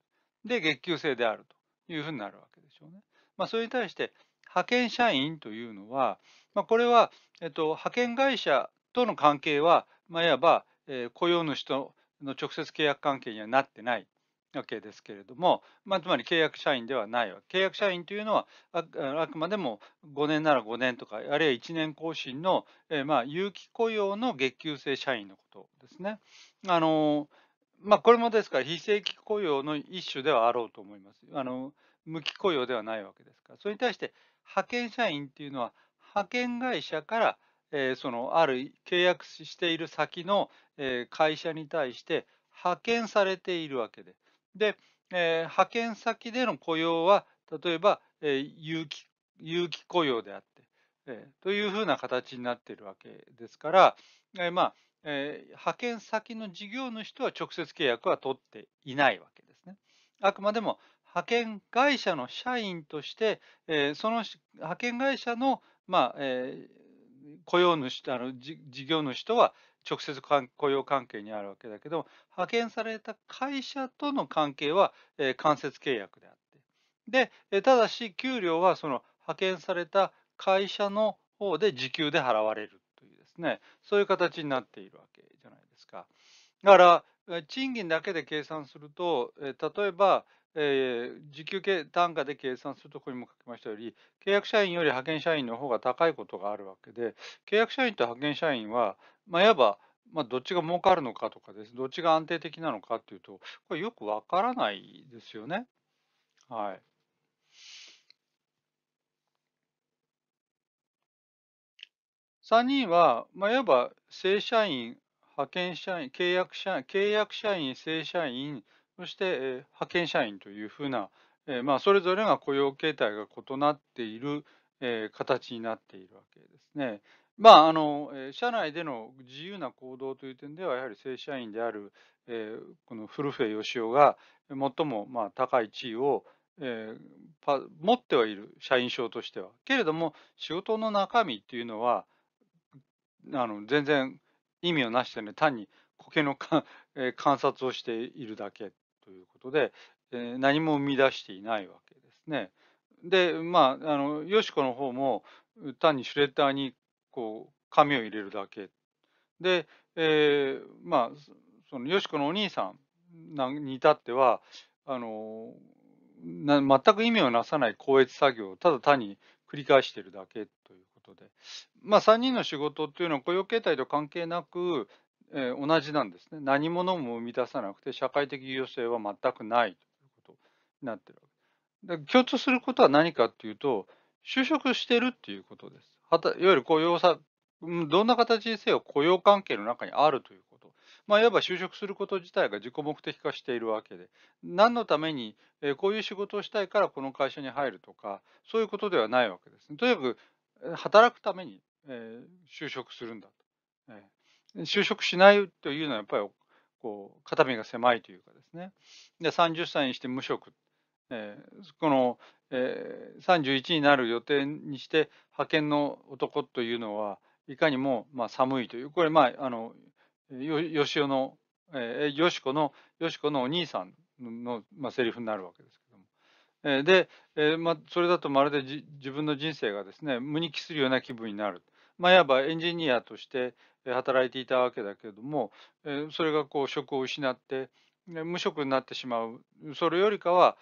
で、月給制であるというふうになるわけでしょうね。まあ、それに対して、派遣社員というのは、まあ、これは、えっと、派遣会社との関係は、まあ、いわば、えー、雇用主との直接契約関係にはなってないわけですけれども、まあ、つまり契約社員ではないわけ。契約社員というのはあ、あくまでも5年なら5年とか、あるいは1年更新の、えー、まあ、有期雇用の月給制社員のことですね。あのーまあ、これもですから、非正規雇用の一種ではあろうと思います。あの無期雇用ではないわけですから、それに対して派遣社員っていうのは、派遣会社から、えー、そのある契約している先の、えー、会社に対して派遣されているわけで、で、えー、派遣先での雇用は、例えば、えー、有期有期雇用であって、えー、というふうな形になっているわけですから、えー、まあ、えー、派遣先の事業主とは直接契約は取っていないわけですね。あくまでも派遣会社の社員として、えー、その派遣会社の、まあえー、雇用主あの事業主とは直接雇用関係にあるわけだけど派遣された会社との関係は、えー、間接契約であってでただし給料はその派遣された会社の方で時給で払われるですね、そういう形になっているわけじゃないですか。だから、賃金だけで計算すると、例えば、えー、時給単価で計算するとこにも書きましたより、契約社員より派遣社員の方が高いことがあるわけで、契約社員と派遣社員は、まあ、いわば、まあ、どっちが儲かるのかとかです、どっちが安定的なのかっていうと、これよくわからないですよね。はい。3人は、まあ、いわば正社員、派遣社員、契約社員、契約社員、正社員、そして、えー、派遣社員というふうな、えー、まあ、それぞれが雇用形態が異なっている、えー、形になっているわけですね。まああのえー、社内での自由な行動という点では、やはり正社員である、えー、この古笛義雄が最も、まあ、高い地位を、えー、持ってはいる社員証としては。けれども、仕事の中身っていうのは、あの全然意味をなしてね単に苔のか、えー、観察をしているだけということで、えー、何も生み出していないわけですね。でまああのよしこの方も単にシュレッダーにこう紙を入れるだけで、えー、まあそのよしこのお兄さんに至ってはあのな全く意味をなさない校閲作業をただ単に繰り返しているだけということで、まあ、3人の仕事っていうのは雇用形態と関係なく、えー、同じなんですね。何者も生み出さなくて、社会的有用性は全くないということになってるわけで共通することは何かっていうと、就職してるっていうことです。はたいわゆる雇用さ、どんな形にせよ雇用関係の中にあるということ。まあ、いわば就職すること自体が自己目的化しているわけで、何のために、えー、こういう仕事をしたいからこの会社に入るとか、そういうことではないわけです、ね。とにかく働くために、え就職するんだと、え就職しないというのはやっぱりこう肩身が狭いというかですね。で30歳にして無職、えこの、え31になる予定にして派遣の男というのはいかにも、ま寒いという、これ、まあ、あのよしおの、えー、よしこの、よしこのお兄さんの、まあ、セリフになるわけですで、まあ、それだとまるで自分の人生がですね無に帰するような気分になる、まあ、いわばエンジニアとして働いていたわけだけれどもそれがこう職を失って無職になってしまうそれよりかは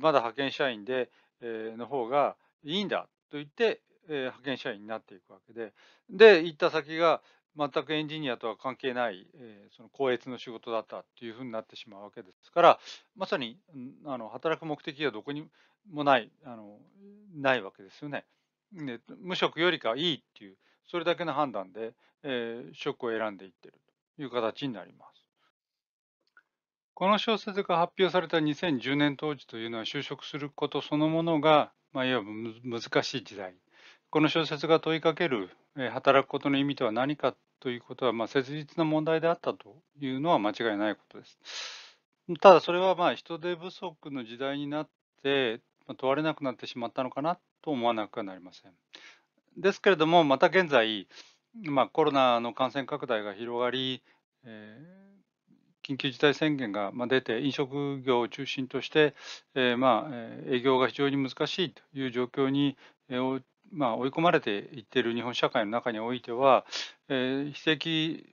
まだ派遣社員での方がいいんだと言って派遣社員になっていくわけでで行った先が全くエンジニアとは関係ない、えー、その校閲の仕事だったっていうふうになってしまうわけですから、まさにあの働く目的がどこにもないあのないわけですよねね。無職よりかいいっていう、それだけの判断で、えー、職を選んでいってるという形になります。この小説が発表された2010年当時というのは就職することそのものが、まあ、いわば難しい時代。この小説が問いかける働くことの意味とは何かということは、まあ、切実な問題であったというのは間違いないことです。ただ、それはまあ人手不足の時代になって、問われなくなってしまったのかなと思わなくはなりません。ですけれども、また現在、まあ、コロナの感染拡大が広がり、えー、緊急事態宣言が出て、飲食業を中心として、えー、まあ、営業が非常に難しいという状況に、えまあ、追い込まれていっている日本社会の中においては、えー、非正規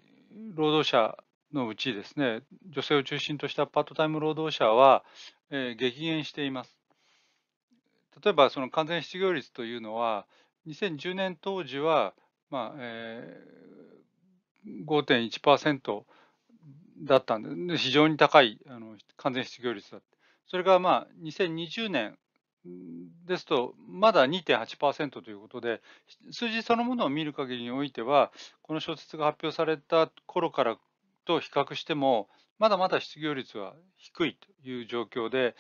労働者のうちですね、女性を中心としたパートタイム労働者は、えー、激減しています。例えばその完全失業率というのは、2010年当時は、まあえー、5.1%だったんで、非常に高いあの完全失業率だった。それがまあ2020年ですと、まだ2.8%ということで、数字そのものを見る限りにおいては、この小説が発表された頃からと比較しても、まだまだ失業率は低いという状況で、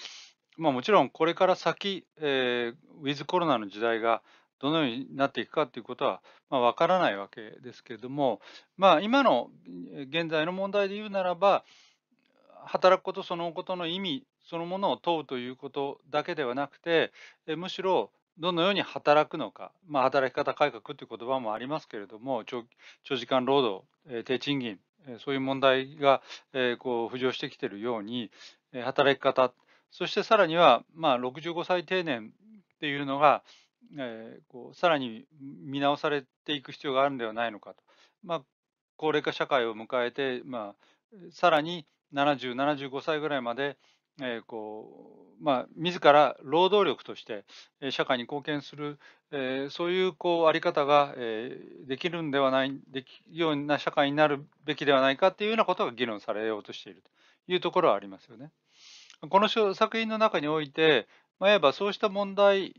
まあ、もちろんこれから先、えー、ウィズコロナの時代がどのようになっていくかということは、まあ、分からないわけですけれども、まあ、今の現在の問題で言うならば、働くことそのことの意味そのものを問うということだけではなくて、むしろどのように働くのか、まあ、働き方改革という言葉もありますけれども、長時間労働、低賃金、そういう問題がこう浮上してきているように、働き方、そしてさらには、まあ、65歳定年っていうのが、えー、こうさらに見直されていく必要があるんではないのかと、まあ、高齢化社会を迎えて、まあ、さらに70、75歳ぐらいまで、えー、こうまあ、自ら労働力として社会に貢献する、えー、そういうこうあり方が、えー、できるんではないできるような社会になるべきではないかっていうようなことが議論されようとしているというところはありますよね。この作品の中において、まあ、いわばそうした問題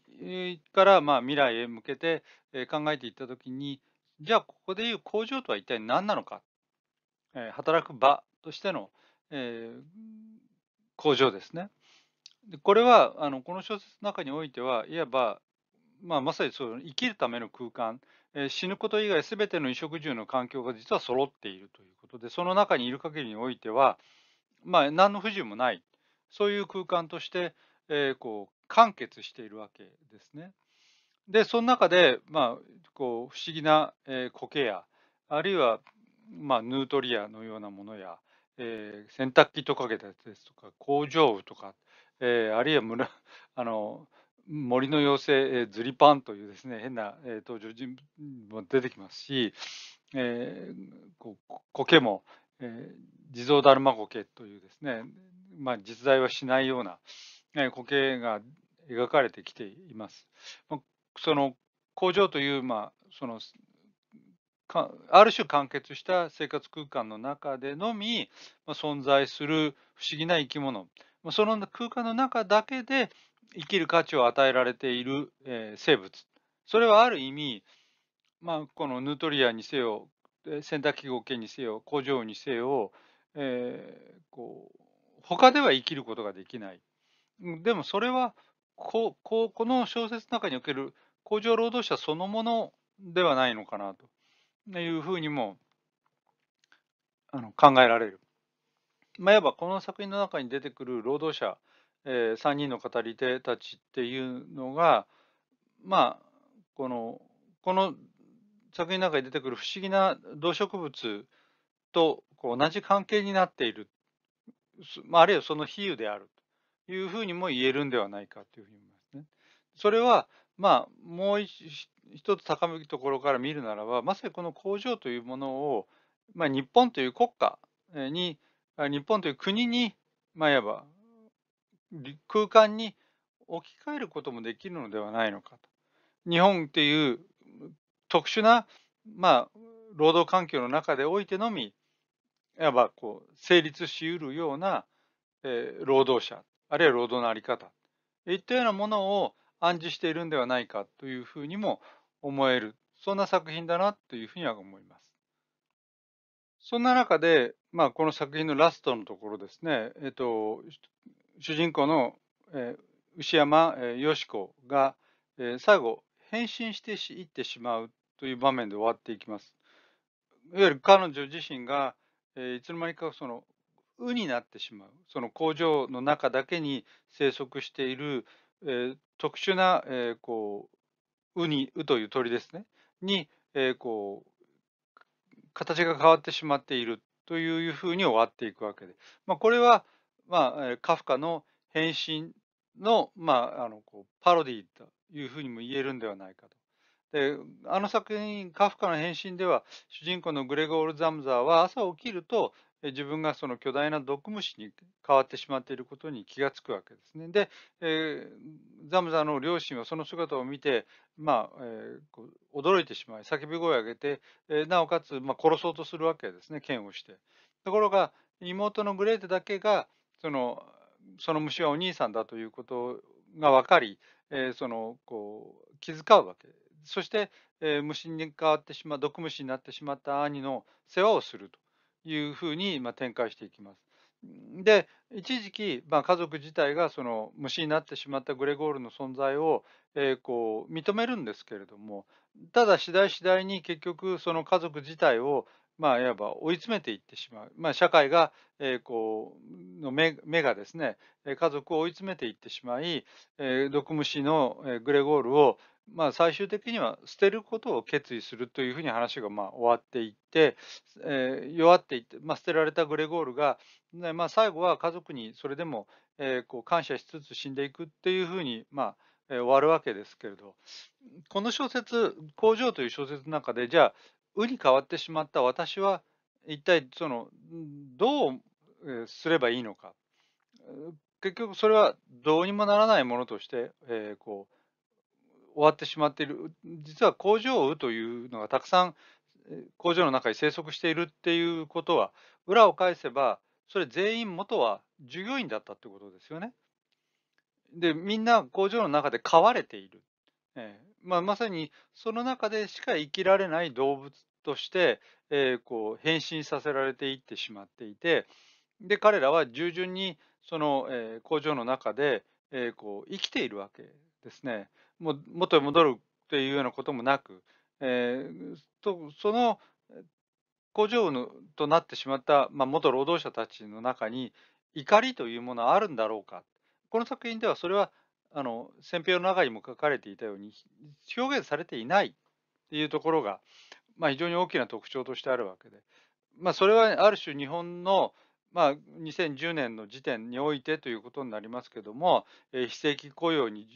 からまあ未来へ向けて考えていったときにじゃあここでいう工場とは一体何なのか、えー、働く場としての、えー工場ですね。でこれはあのこの小説の中においてはいわば、まあ、まさにその生きるための空間、えー、死ぬこと以外全ての衣食住の環境が実は揃っているということでその中にいる限りにおいては、まあ、何の不自由もないそういう空間として、えー、こう完結しているわけですね。でその中で、まあ、こう不思議な、えー、苔やあるいは、まあ、ヌートリアのようなものや、えー、洗濯機とかけたやつですとか、工場部とか、えー、あるいは村 あの森の妖精、えー、ズリパンというですね変な、えー、登場人物も出てきますし、えー、こ苔も、えー、地蔵だるま苔というですね、まあ、実在はしないような、えね、苔が描かれてきています。まその工場という、まあ、そのかある種完結した生活空間の中でのみ、まあ、存在する不思議な生き物、まあ、その空間の中だけで生きる価値を与えられている、えー、生物それはある意味、まあ、このヌートリアにせよ洗濯機合計にせよ工場にせよ、えー、こう他では生きることができないでもそれはこここの小説の中における工場労働者そのものではないのかなと。いうふうにもあの考えられる。まあ、いわばこの作品の中に出てくる労働者、えー、3人の語り手たちっていうのが、まあ、このこの作品の中に出てくる不思議な動植物とこう同じ関係になっている、まあ、あるいはその比喩であるというふうにも言えるんではないかというふうに思いますね。それはまあ、もう一つ高いところから見るならば、まさにこの工場というものを、まあ、日本という国家に、日本という国に、まあ、いわば空間に置き換えることもできるのではないのかと。日本っていう特殊な、まあ、労働環境の中でおいてのみ、いわばこう成立しうるような、えー、労働者、あるいは労働の在り方、いったようなものを暗示しているんではないかというふうにも思える、そんな作品だなというふうには思います。そんな中で、まあ、この作品のラストのところですね、えっと、主人公の、え牛山よし子が、え最後、変身していってしまうという場面で終わっていきます。いわゆる彼女自身が、えいつの間にかその「う」になってしまうその工場の中だけに生息している、えー、特殊な、えー、こうウニウという鳥ですねに、えー、こう形が変わってしまっているというふうに終わっていくわけで、まあ、これは、まあ、カフカの変身の,、まあ、あのこうパロディというふうにも言えるんではないかと。であの作品「カフカの変身」では主人公のグレゴール・ザムザーは朝起きると自分がその巨大な毒虫に変わってしまっていることに気がつくわけですね。で、えー、ザムザの両親はその姿を見て、まあえー、こう驚いてしまい叫び声を上げて、えー、なおかつ、まあ、殺そうとするわけですね剣をして。ところが妹のグレーテだけがそのその虫はお兄さんだということが分かり、えー、そのこう気遣うわけそして、えー、虫に変わってしまう毒虫になってしまった兄の世話をすると。いうふうに、まあ、展開していきます。で一時期、まあ、家族自体がその虫になってしまったグレゴールの存在を、えー、こう認めるんですけれどもただ次第次第に結局その家族自体をまあ、いわば追い詰めていってしまう、まあ、社会が、えー、こうの目がですね家族を追い詰めていってしまい、えー、毒虫のグレゴールを、まあ、最終的には捨てることを決意するというふうに話がまあ終わっていって、えー、弱っていって、まあ、捨てられたグレゴールが、ねまあ、最後は家族にそれでも、えー、こう感謝しつつ死んでいくっていうふうに、まあえ終わるわけですけれどこの小説「工場」という小説の中でじゃあ「う」に変わってしまった私は一体そのどうすればいいのか結局それはどうにもならないものとして、えー、こう終わってしまっている、実は工場雨というのがたくさん工場の中に生息しているっていうことは、裏を返せば、それ全員元は従業員だったってことですよね。で、みんな工場の中で飼われている。えーまあ、まさにその中でしか生きられない動物として、えー、こう変身させられていってしまっていて、で彼らは従順にその、えー、工場の中で、えー、こう生きているわけですね。元へ戻るっていうようなこともなく、えー、とその工場のとなってしまった、まあ、元労働者たちの中に怒りというものはあるんだろうかこの作品ではそれはあのの中にも書かれていたように表現されていないっていうところが、まあ、非常に大きな特徴としてあるわけで、まあ、それはある種日本の、まあ、2010年の時点においてということになりますけども、えー、非正規雇用に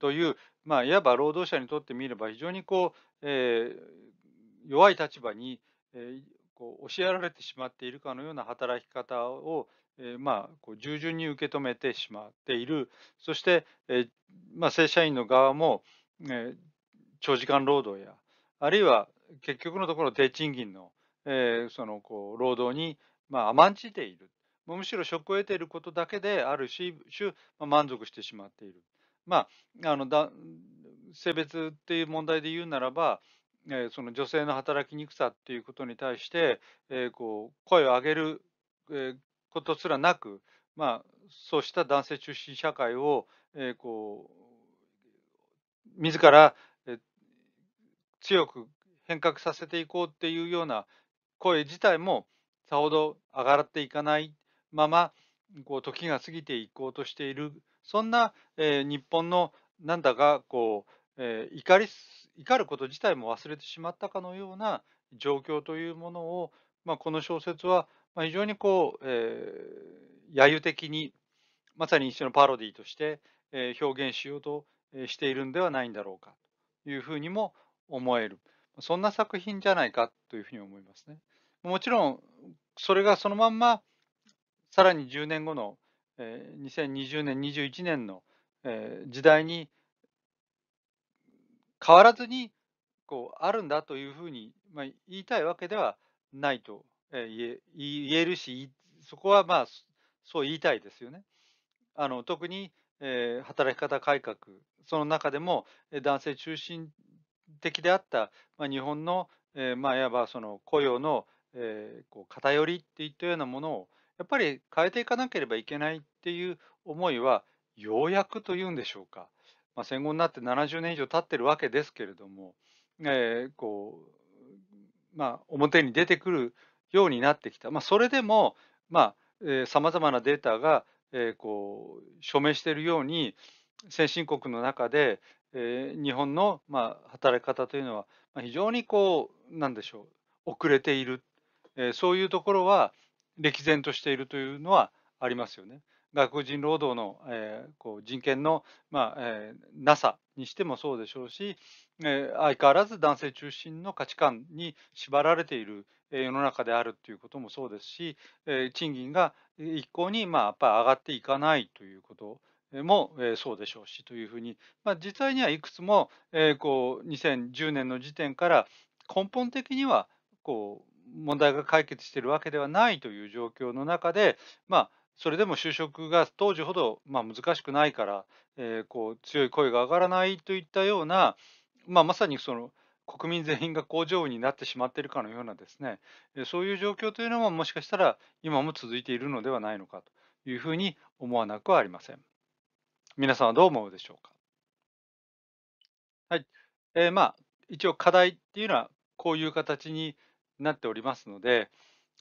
という、まあ、いわば労働者にとってみれば非常にこう、えー、弱い立場に、えー、こう教えられてしまっているかのような働き方を、えー、まあ、こう従順に受け止めてしまっているそして、えまあ、正社員の側も、え長時間労働やあるいは結局のところ低賃金の,、えそのこう労働に、まあ、甘んじているむしろ職を得ていることだけである種、まあ、満足してしまっている。まあ、あのだ性別っていう問題で言うならば、えー、その女性の働きにくさっていうことに対して、えー、こう声を上げる、えー、ことすらなく、まあ、そうした男性中心社会を、えー、こう自ら、えー、強く変革させていこうっていうような声自体もさほど上がっていかないままこう時が過ぎていこうとしているそんな、えー、日本のなんだかこう、えー、怒り怒ること自体も忘れてしまったかのような状況というものを、まあ、この小説は非常にこう、えー、揶揄的にまさに一種のパロディとして、えー、表現しようとしているんではないんだろうかというふうにも思えるそんな作品じゃないかというふうに思いますね。もちろんそれがそのまんまさらに10年後のえ2020年、21年の、え時代に変わらずにこうあるんだというふうに、まあ、言いたいわけではないと言え言えるし、そこはまあそう言いたいですよね。あの特に、え働き方改革、その中でも男性中心的であった、まあ、日本の、えまあ、いわばその雇用の、えこう偏りっていったようなものを、やっぱり変えていかなければいけないっていう思いは、ようやくというんでしょうか、まあ、戦後になって70年以上経ってるわけですけれども、えー、こうまあ、表に出てくるようになってきた、まあ、それでもさまざ、まえー、なデータが、えー、こう署名しているように、先進国の中で、えー、日本の、まあ、働き方というのは、まあ、非常にこう、なんでしょう、遅れている、えー、そういうところは、歴然としているというのはありますよね。外国人労働の、えー、こう人権の、まあえー、なさにしてもそうでしょうし、えー、相変わらず男性中心の価値観に縛られている世の中であるということもそうですし、えー、賃金が一向に、まあ、やっぱり上がっていかないということも、えー、そうでしょうしというふうに、まあ、実際にはいくつも、えー、こう2010年の時点から根本的にはこう問題が解決しているわけではないという状況の中で、まあ、それでも就職が当時ほど、まあ、難しくないから、えー、こう強い声が上がらないといったような、まあ、まさにその国民全員が工場になってしまっているかのようなですねそういう状況というのももしかしたら今も続いているのではないのかというふうに思わなくはありません。皆さんはどう思うでしょうか。はいえー、まあ一応課題っていうのはこういう形になっておりますので、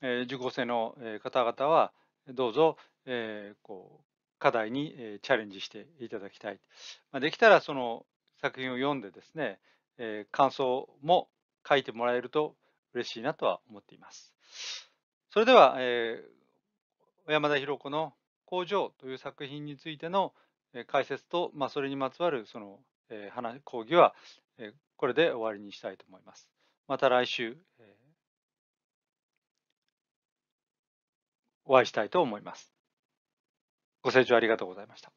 えー、受講生の方々はどうぞ、えー、こう課題にチャレンジしていただきたい。まあ、できたらその作品を読んでですね、えー、感想も書いてもらえると嬉しいなとは思っています。それでは、えー、山田弘子の工場という作品についての解説と、まあ、それにまつわるその、えー、話講義は、えー、これで終わりにしたいと思います。また来週、えーお会いしたいと思います。ご清聴ありがとうございました。